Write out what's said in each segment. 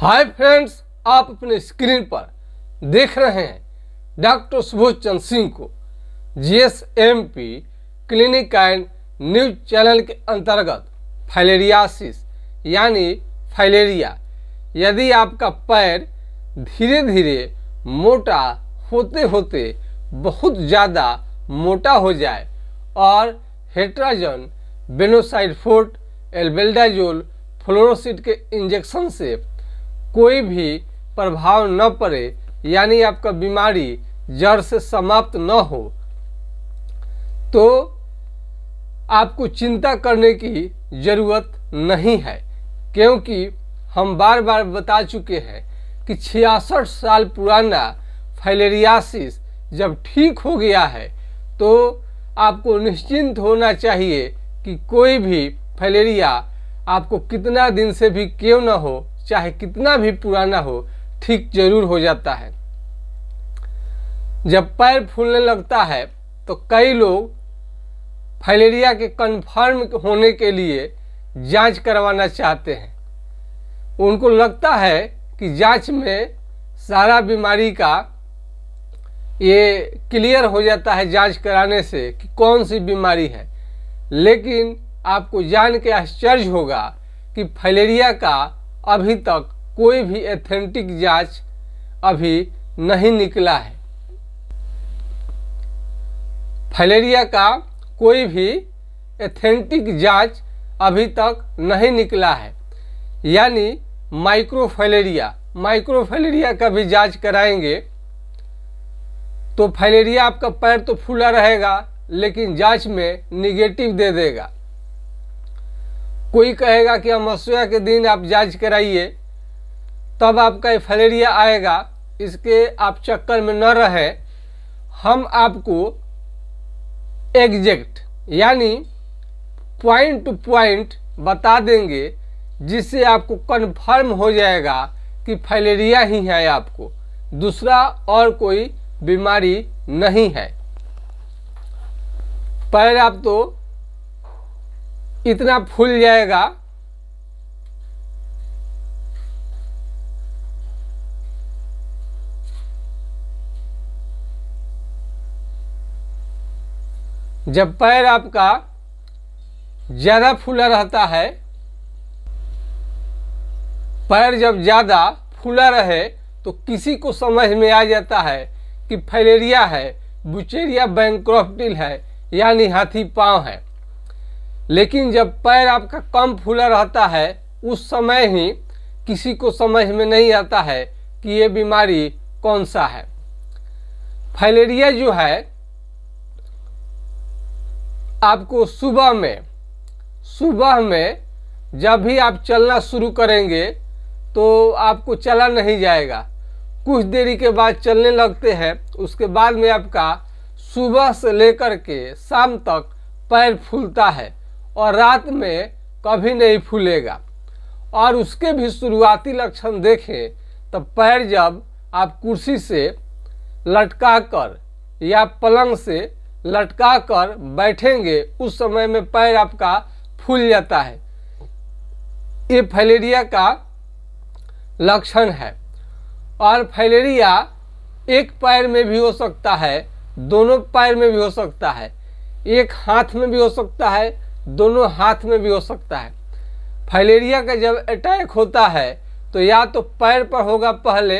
hi friends आप अपने screen पर देख रहे हैं डॉक्टर सुबोध चंद सिंह को GSMP clinic and news channel के अंतर्गत फाइलेरियासिस यानी फाइलेरिया यदि आपका पैर धीरे धीरे मोटा होते होते बहुत ज़्यादा मोटा हो जाए और हेट्राजन बेनोसाइड फोर्ट एल्बेल्डाजोल फ्लोरोसिड के इंजेक्शन से कोई भी प्रभाव न पड़े यानी आपका बीमारी जड़ से समाप्त न हो तो आपको चिंता करने की ज़रूरत नहीं है क्योंकि हम बार बार बता चुके हैं कि छियासठ साल पुराना फैलेरियासिस जब ठीक हो गया है तो आपको निश्चिंत होना चाहिए कि कोई भी फैलेरिया आपको कितना दिन से भी क्यों न हो चाहे कितना भी पुराना हो ठीक जरूर हो जाता है जब पैर फूलने लगता है तो कई लोग फैलेरिया के कन्फर्म होने के लिए जांच करवाना चाहते हैं उनको लगता है कि जांच में सारा बीमारी का ये क्लियर हो जाता है जांच कराने से कि कौन सी बीमारी है लेकिन आपको जान के आश्चर्य होगा कि फैलेरिया का अभी तक कोई भी एथेंटिक जांच अभी नहीं निकला है फलेरिया का कोई भी एथेंटिक जांच अभी तक नहीं निकला है यानी माइक्रोफलेरिया माइक्रोफलेरिया का भी जांच कराएंगे तो फलेरिया आपका पैर तो फूला रहेगा लेकिन जांच में निगेटिव दे देगा कोई कहेगा कि अमावस्या के दिन आप जांच कराइए तब आपका फलेरिया आएगा इसके आप चक्कर में न रहे हम आपको एग्जैक्ट यानी पॉइंट टू पॉइंट बता देंगे जिससे आपको कन्फर्म हो जाएगा कि फलेरिया ही है आपको दूसरा और कोई बीमारी नहीं है पहले आप तो इतना फूल जाएगा जब पैर आपका ज़्यादा फूला रहता है पैर जब ज़्यादा फूला रहे तो किसी को समझ में आ जाता है कि फैलेरिया है बुचेरिया बैंक्रॉफ्टिल है यानी हाथी पांव है लेकिन जब पैर आपका कम फूला रहता है उस समय ही किसी को समझ में नहीं आता है कि ये बीमारी कौन सा है फैलेरिया जो है आपको सुबह में सुबह में जब भी आप चलना शुरू करेंगे तो आपको चला नहीं जाएगा कुछ देरी के बाद चलने लगते हैं उसके बाद में आपका सुबह से लेकर के शाम तक पैर फूलता है और रात में कभी नहीं फूलेगा और उसके भी शुरुआती लक्षण देखें तो पैर जब आप कुर्सी से लटका कर या पलंग से लटका कर बैठेंगे उस समय में पैर आपका फूल जाता है ये फैलेरिया का लक्षण है और फैलेरिया एक पैर में भी हो सकता है दोनों पैर में भी हो सकता है एक हाथ में भी हो सकता है दोनों हाथ में भी हो सकता है फाइलेरिया का जब अटैक होता है तो या तो पैर पर होगा पहले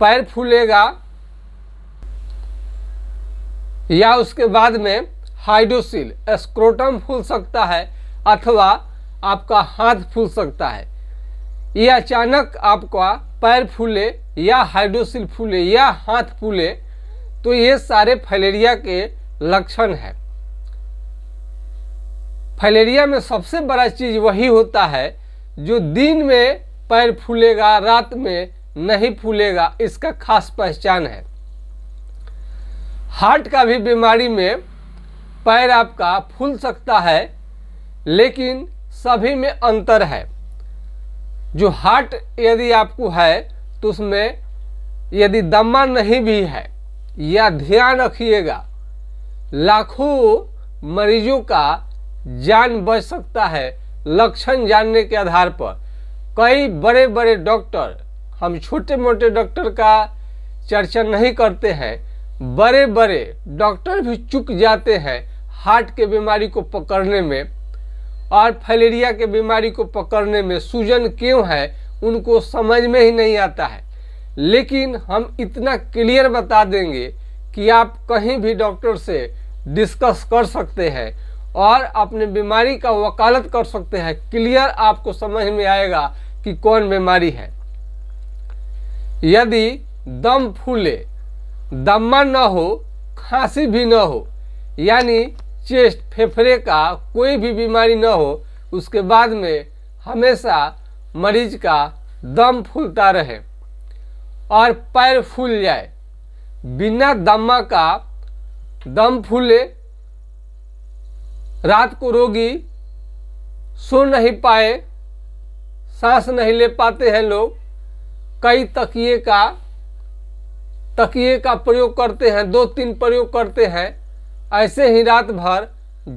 पैर फूलेगा या उसके बाद में हाइड्रोसिल स्क्रोटम फूल सकता है अथवा आपका हाथ फूल सकता है ये अचानक आपका पैर फूले या हाइड्रोसिल फूले या हाथ फूले तो ये सारे फलेरिया के लक्षण हैं फैलेरिया में सबसे बड़ा चीज़ वही होता है जो दिन में पैर फूलेगा रात में नहीं फूलेगा इसका खास पहचान है हार्ट का भी बीमारी में पैर आपका फूल सकता है लेकिन सभी में अंतर है जो हार्ट यदि आपको है तो उसमें यदि दमा नहीं भी है या ध्यान रखिएगा लाखों मरीजों का जान बच सकता है लक्षण जानने के आधार पर कई बड़े बड़े डॉक्टर हम छोटे मोटे डॉक्टर का चर्चा नहीं करते हैं बड़े बड़े डॉक्टर भी चुक जाते हैं हार्ट के बीमारी को पकड़ने में और फलेरिया के बीमारी को पकड़ने में सूजन क्यों है उनको समझ में ही नहीं आता है लेकिन हम इतना क्लियर बता देंगे कि आप कहीं भी डॉक्टर से डिस्कस कर सकते हैं और अपने बीमारी का वकालत कर सकते हैं क्लियर आपको समझ में आएगा कि कौन बीमारी है यदि दम फूले दम्मा न हो खांसी भी न हो यानी चेस्ट फेफड़े का कोई भी बीमारी न हो उसके बाद में हमेशा मरीज का दम फूलता रहे और पैर फूल जाए बिना दमा का दम फूले रात को रोगी सो नहीं पाए सांस नहीं ले पाते हैं लोग कई तकिए का तकिए का प्रयोग करते हैं दो तीन प्रयोग करते हैं ऐसे ही रात भर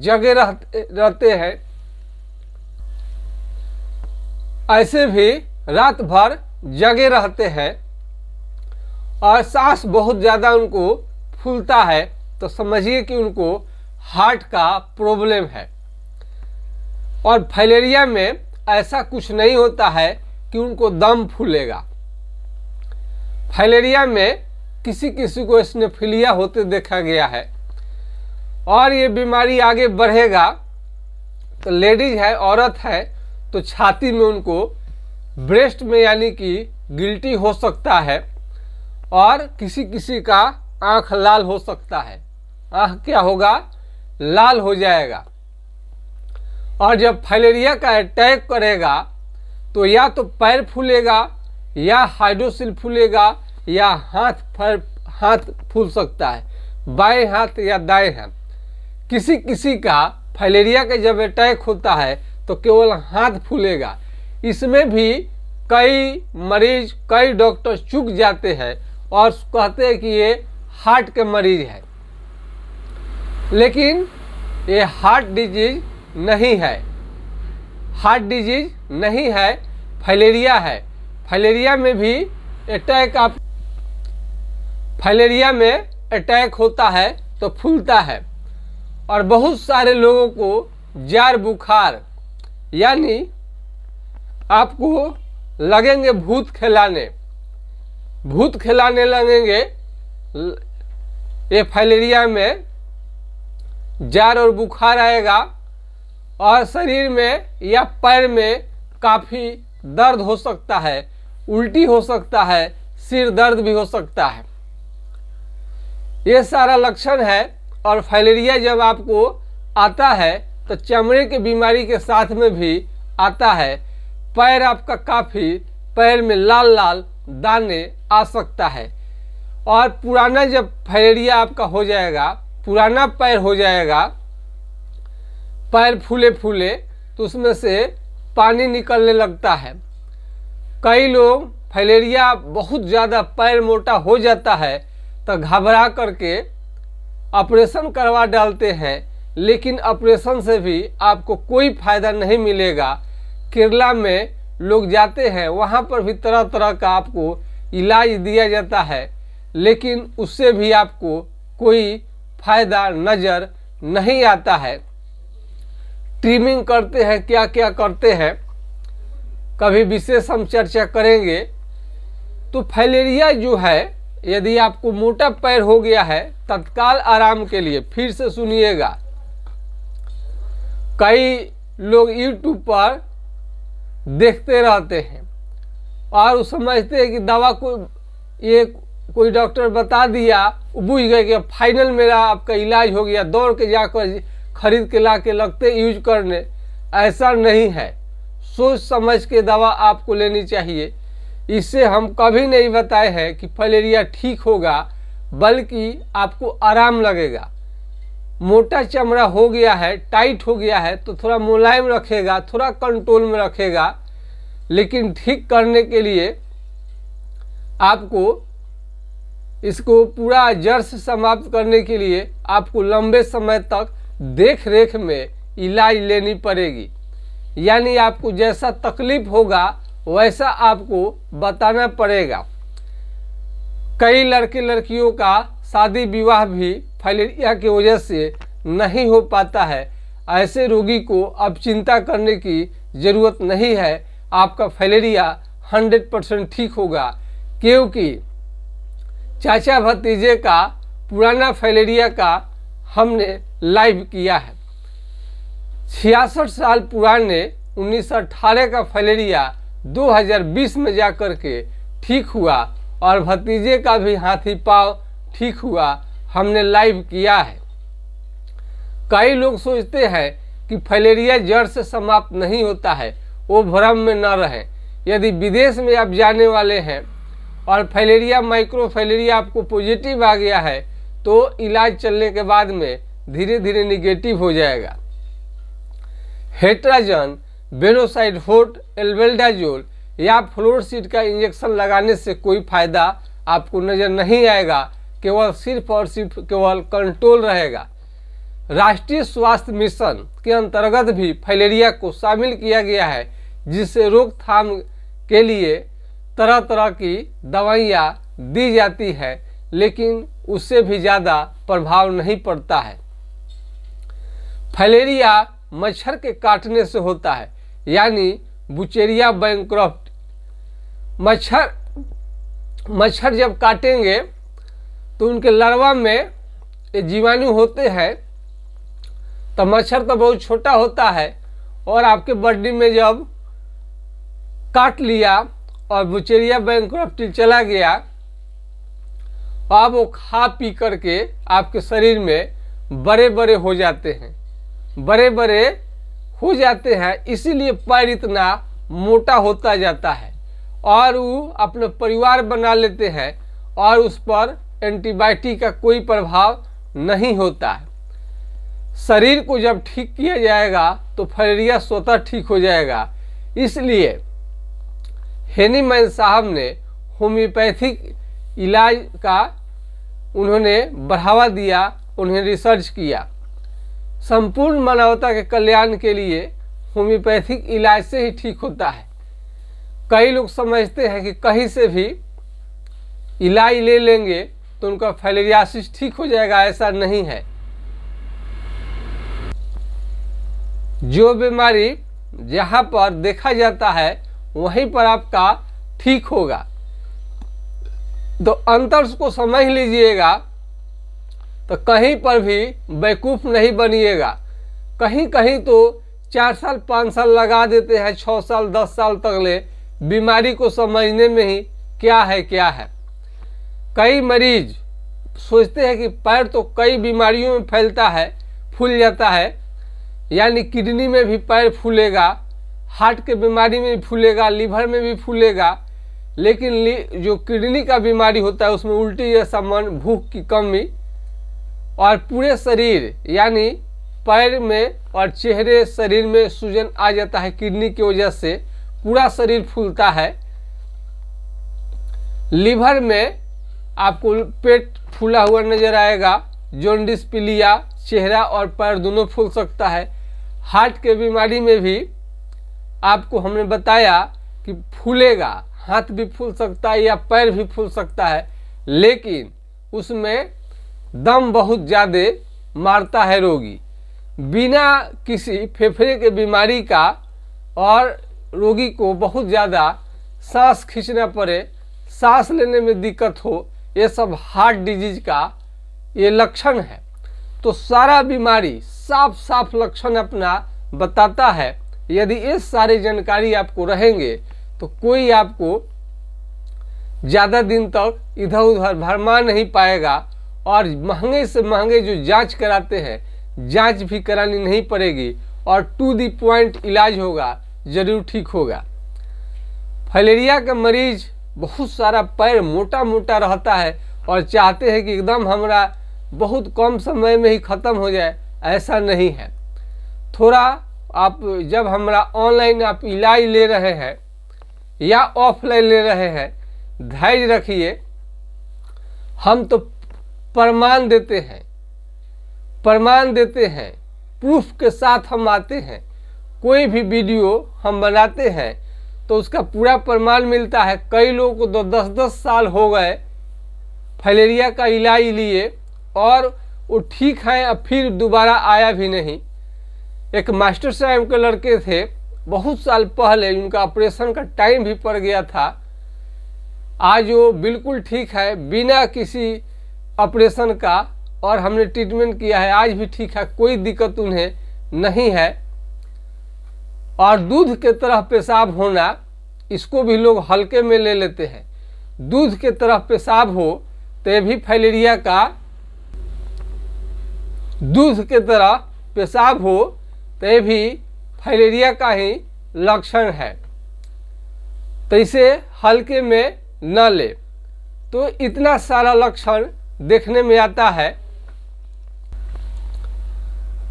जगे रहते रहते हैं ऐसे भी रात भर जगे रहते हैं और सांस बहुत ज़्यादा उनको फूलता है तो समझिए कि उनको हार्ट का प्रॉब्लम है और फैलेरिया में ऐसा कुछ नहीं होता है कि उनको दम फूलेगा फैलेरिया में किसी किसी को स्नेफिलिया होते देखा गया है और ये बीमारी आगे बढ़ेगा तो लेडीज है औरत है तो छाती में उनको ब्रेस्ट में यानी कि गिल्टी हो सकता है और किसी किसी का आँख लाल हो सकता है आँख क्या होगा लाल हो जाएगा और जब फाइलेरिया का अटैक करेगा तो या तो पैर फूलेगा या हाइड्रोसिल फूलेगा या हाथ फर, हाथ फूल सकता है बाएं हाथ या दाएं हाथ किसी किसी का फाइलेरिया का जब अटैक होता है तो केवल हाथ फूलेगा इसमें भी कई मरीज कई डॉक्टर चूक जाते हैं और कहते हैं कि ये हार्ट के मरीज है लेकिन ये हार्ट डिजीज नहीं है हार्ट डिजीज नहीं है फलेरिया है फलेरिया में भी अटैक आप फलेरिया में अटैक होता है तो फूलता है और बहुत सारे लोगों को जार बुखार यानी आपको लगेंगे भूत खिलाने भूत खिलाने लगेंगे ये फलेरिया में जार और बुखार आएगा और शरीर में या पैर में काफ़ी दर्द हो सकता है उल्टी हो सकता है सिर दर्द भी हो सकता है ये सारा लक्षण है और फैलेरिया जब आपको आता है तो चमड़े की बीमारी के साथ में भी आता है पैर आपका काफ़ी पैर में लाल लाल दाने आ सकता है और पुराना जब फैलेरिया आपका हो जाएगा पुराना पैर हो जाएगा पैर फूले फूले तो उसमें से पानी निकलने लगता है कई लोग फैलेरिया बहुत ज़्यादा पैर मोटा हो जाता है तो घबरा करके ऑपरेशन करवा डालते हैं लेकिन ऑपरेशन से भी आपको कोई फ़ायदा नहीं मिलेगा केरला में लोग जाते हैं वहाँ पर भी तरह तरह का आपको इलाज दिया जाता है लेकिन उससे भी आपको कोई फायदा नजर नहीं आता है ट्रिमिंग करते हैं क्या क्या करते हैं कभी विशेष हम चर्चा करेंगे तो फैलेरिया जो है यदि आपको मोटा पैर हो गया है तत्काल आराम के लिए फिर से सुनिएगा कई लोग यूट्यूब पर देखते रहते हैं और समझते हैं कि दवा को एक कोई डॉक्टर बता दिया बुझ गए कि फाइनल मेरा आपका इलाज हो गया दौड़ के जाकर खरीद के ला के लगते यूज करने ऐसा नहीं है सोच समझ के दवा आपको लेनी चाहिए इससे हम कभी नहीं बताए हैं कि फलेरिया ठीक होगा बल्कि आपको आराम लगेगा मोटा चमड़ा हो गया है टाइट हो गया है तो थोड़ा मुलायम रखेगा थोड़ा कंट्रोल में रखेगा लेकिन ठीक करने के लिए आपको इसको पूरा जड़ से समाप्त करने के लिए आपको लंबे समय तक देख रेख में इलाज लेनी पड़ेगी यानी आपको जैसा तकलीफ होगा वैसा आपको बताना पड़ेगा कई लड़के लड़कियों का शादी विवाह भी फाइलेरिया की वजह से नहीं हो पाता है ऐसे रोगी को अब चिंता करने की ज़रूरत नहीं है आपका फाइलेरिया 100 परसेंट ठीक होगा क्योंकि चाचा भतीजे का पुराना फैलेरिया का हमने लाइव किया है छियासठ साल पुराने उन्नीस का फैलेरिया 2020 में जाकर के ठीक हुआ और भतीजे का भी हाथी पाव ठीक हुआ हमने लाइव किया है कई लोग सोचते हैं कि फैलेरिया जड़ से समाप्त नहीं होता है वो भ्रम में न रहें यदि विदेश में आप जाने वाले हैं और फैलेरिया माइक्रो फैलेरिया आपको पॉजिटिव आ गया है तो इलाज चलने के बाद में धीरे धीरे निगेटिव हो जाएगा हेट्राजन बेनोसाइड फोर्ट एल्वेल्डाजोल या फ्लोरसीड का इंजेक्शन लगाने से कोई फायदा आपको नज़र नहीं आएगा केवल सिर्फ और सिर्फ केवल कंट्रोल रहेगा राष्ट्रीय स्वास्थ्य मिशन के अंतर्गत भी फैलेरिया को शामिल किया गया है जिससे रोकथाम के लिए तरह तरह की दवाइयाँ दी जाती है लेकिन उससे भी ज़्यादा प्रभाव नहीं पड़ता है फलेरिया मच्छर के काटने से होता है यानी बुचेरिया बैंक्रॉफ्ट मच्छर मच्छर जब काटेंगे तो उनके लड़वा में ये जीवाणु होते हैं तो मच्छर तो बहुत छोटा होता है और आपके बॉडी में जब काट लिया और बुचेरिया बैंक चला गया अब वो खा पी करके आपके शरीर में बड़े बड़े हो जाते हैं बड़े बड़े हो जाते हैं इसीलिए पैर इतना मोटा होता जाता है और वो अपना परिवार बना लेते हैं और उस पर एंटीबायोटिक का कोई प्रभाव नहीं होता है शरीर को जब ठीक किया जाएगा तो फलेरिया स्वतः ठीक हो जाएगा इसलिए हेनीमैन साहब ने होम्योपैथिक इलाज का उन्होंने बढ़ावा दिया उन्हें रिसर्च किया संपूर्ण मानवता के कल्याण के लिए होम्योपैथिक इलाज से ही ठीक होता है कई लोग समझते हैं कि कहीं से भी इलाज ले लेंगे तो उनका फैलेरियासिस ठीक हो जाएगा ऐसा नहीं है जो बीमारी जहाँ पर देखा जाता है वहीं पर आपका ठीक होगा तो अंतर को समझ लीजिएगा तो कहीं पर भी बेवकूफ़ नहीं बनिएगा कहीं कहीं तो चार साल पाँच साल लगा देते हैं छः साल दस साल तक ले बीमारी को समझने में ही क्या है क्या है कई मरीज सोचते हैं कि पैर तो कई बीमारियों में फैलता है फूल जाता है यानी किडनी में भी पैर फूलेगा हार्ट के बीमारी में भी फूलेगा लीवर में भी फूलेगा लेकिन जो किडनी का बीमारी होता है उसमें उल्टी जैसा मन भूख की कमी और पूरे शरीर यानी पैर में और चेहरे शरीर में सूजन आ जाता है किडनी की वजह से पूरा शरीर फूलता है लीवर में आपको पेट फूला हुआ नजर आएगा जोंडिस पिलिया चेहरा और पैर दोनों फूल सकता है हार्ट के बीमारी में भी आपको हमने बताया कि फूलेगा हाथ भी फूल सकता है या पैर भी फूल सकता है लेकिन उसमें दम बहुत ज़्यादा मारता है रोगी बिना किसी फेफड़े के बीमारी का और रोगी को बहुत ज़्यादा सांस खींचना पड़े सांस लेने में दिक्कत हो ये सब हार्ट डिजीज का ये लक्षण है तो सारा बीमारी साफ साफ लक्षण अपना बताता है यदि इस सारी जानकारी आपको रहेंगे तो कोई आपको ज़्यादा दिन तक इधर उधर भरमा नहीं पाएगा और महंगे से महंगे जो जांच कराते हैं जांच भी करानी नहीं पड़ेगी और टू दी पॉइंट इलाज होगा ज़रूर ठीक होगा फलेरिया का मरीज बहुत सारा पैर मोटा मोटा रहता है और चाहते हैं कि एकदम हमारा बहुत कम समय में ही ख़त्म हो जाए ऐसा नहीं है थोड़ा आप जब हमारा ऑनलाइन आप इलाज ले रहे हैं या ऑफलाइन ले रहे हैं धैर्य रखिए हम तो प्रमाण देते हैं प्रमाण देते हैं प्रूफ के साथ हम आते हैं कोई भी वीडियो हम बनाते हैं तो उसका पूरा प्रमाण मिलता है कई लोगों को तो दस दस साल हो गए फलेरिया का इलाज लिए और वो ठीक हैं अब फिर दोबारा आया भी नहीं एक मास्टर साहब के लड़के थे बहुत साल पहले उनका ऑपरेशन का टाइम भी पड़ गया था आज वो बिल्कुल ठीक है बिना किसी ऑपरेशन का और हमने ट्रीटमेंट किया है आज भी ठीक है कोई दिक्कत उन्हें नहीं है और दूध के तरह पेशाब होना इसको भी लोग हल्के में ले लेते हैं दूध के तरह पेशाब हो तो ये भी फाइलेरिया का दूध के तरह पेशाब हो तो ये भी फाइलेरिया का ही लक्षण है तो इसे हल्के में न ले तो इतना सारा लक्षण देखने में आता है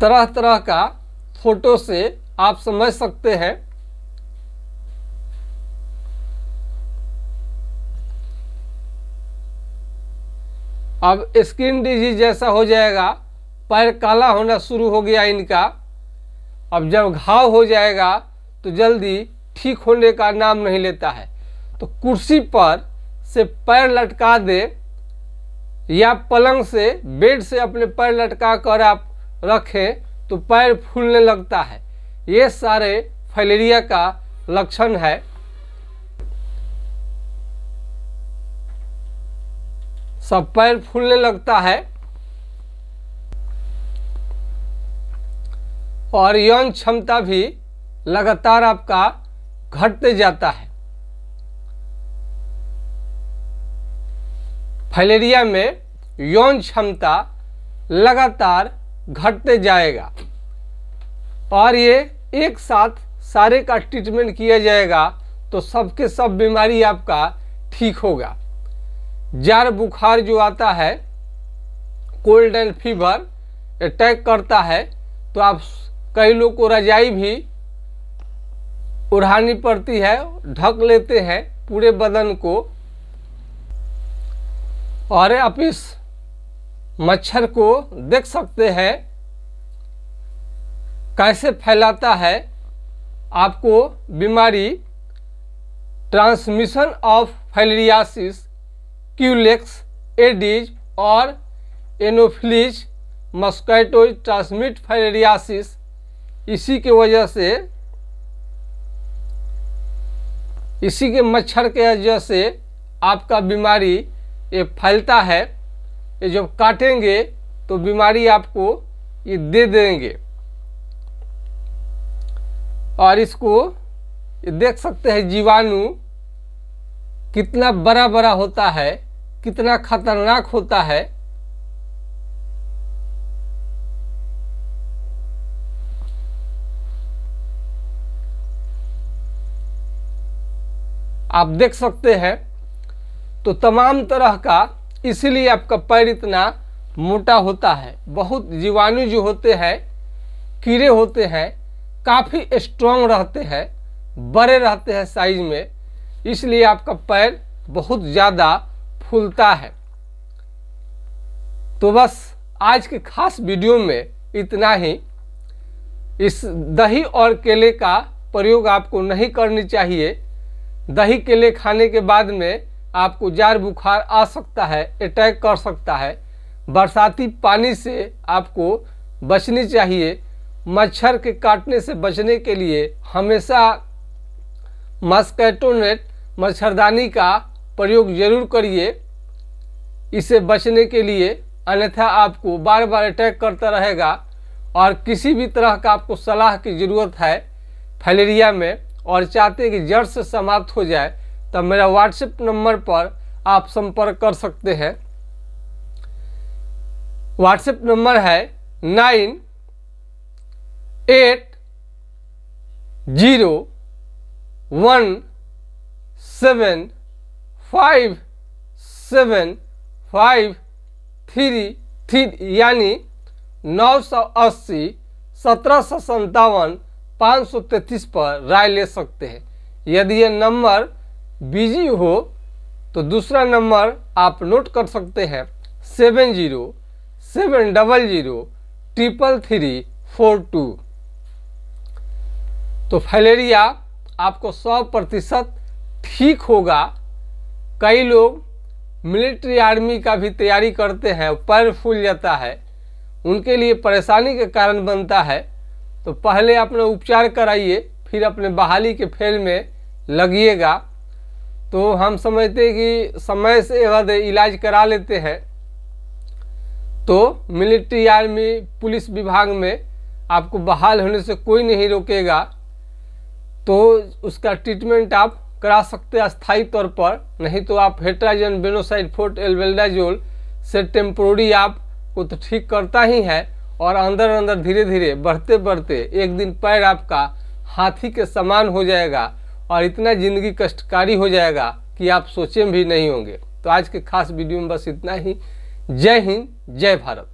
तरह तरह का फोटो से आप समझ सकते हैं अब स्किन डिजीज जैसा हो जाएगा पैर काला होना शुरू हो गया इनका अब जब घाव हो जाएगा तो जल्दी ठीक होने का नाम नहीं लेता है तो कुर्सी पर से पैर लटका दे या पलंग से बेड से अपने पैर लटका कर आप रखें तो पैर फूलने लगता है ये सारे फैलेरिया का लक्षण है सब पैर फूलने लगता है और यौन क्षमता भी लगातार आपका घटते जाता है फलेरिया में यौन क्षमता लगातार घटते जाएगा और ये एक साथ सारे का ट्रीटमेंट किया जाएगा तो सबके सब बीमारी आपका ठीक होगा जार बुखार जो आता है कोल्ड एंड फीवर अटैक करता है तो आप कई लोग को रजाई भी उड़ानी पड़ती है ढक लेते हैं पूरे बदन को और आप इस मच्छर को देख सकते हैं कैसे फैलाता है आपको बीमारी transmission of filariasis Culex Aedes और एनोफिलिज मस्कैटोज ट्रांसमिट फैलरियासिस इसी के वजह से इसी के मच्छर के वजह से आपका बीमारी ये फैलता है ये जब काटेंगे तो बीमारी आपको ये दे देंगे और इसको ये देख सकते हैं जीवाणु कितना बड़ा बड़ा होता है कितना खतरनाक होता है आप देख सकते हैं तो तमाम तरह का इसलिए आपका पैर इतना मोटा होता है बहुत जीवाणु जो होते हैं कीड़े होते हैं काफ़ी स्ट्रांग रहते हैं बड़े रहते हैं साइज में इसलिए आपका पैर बहुत ज़्यादा फूलता है तो बस आज के खास वीडियो में इतना ही इस दही और केले का प्रयोग आपको नहीं करनी चाहिए दही केले खाने के बाद में आपको जार बुखार आ सकता है अटैक कर सकता है बरसाती पानी से आपको बचनी चाहिए मच्छर के काटने से बचने के लिए हमेशा मस्कैटोनेट मच्छरदानी का प्रयोग जरूर करिए इसे बचने के लिए अन्यथा आपको बार बार अटैक करता रहेगा और किसी भी तरह का आपको सलाह की ज़रूरत है फलेरिया में और चाहते हैं कि जड़ से समाप्त हो जाए तब मेरा व्हाट्सएप नंबर पर आप संपर्क कर सकते हैं व्हाट्सएप नंबर है nine eight zero one seven five seven five three three यानी नौ सौ अस्सी सत्रह सौ संतावन 533 पर राय ले सकते हैं यदि यह नंबर बिजी हो तो दूसरा नंबर आप नोट कर सकते हैं seven zero seven double zero triple three four two तो फैलेरिया आपको सौ प्रतिशत ठीक होगा कई लोग मिलिट्री आर्मी का भी तैयारी करते हैं पैर फूल जाता है उनके लिए परेशानी के कारण बनता है तो पहले अपना उपचार कराइए फिर अपने बहाली के फेल में लगिएगा तो हम समझते हैं कि समय से अगर इलाज करा लेते हैं तो मिलिट्री आर्मी पुलिस विभाग में आपको बहाल होने से कोई नहीं रोकेगा तो उसका ट्रीटमेंट आप करा सकते हैं अस्थायी तौर पर नहीं तो आप हेट्राजन बेनोसाइड फोर्ट एलवेल्डाजोल से टेम्प्रोरी आपको तो ठीक करता ही है और अंदर अंदर धीरे धीरे बढ़ते बढ़ते एक दिन पैर आपका हाथी के समान हो जाएगा और इतना ज़िंदगी कष्टकारी हो जाएगा कि आप सोचे भी नहीं होंगे तो आज के खास वीडियो में बस इतना ही जय हिंद जय भारत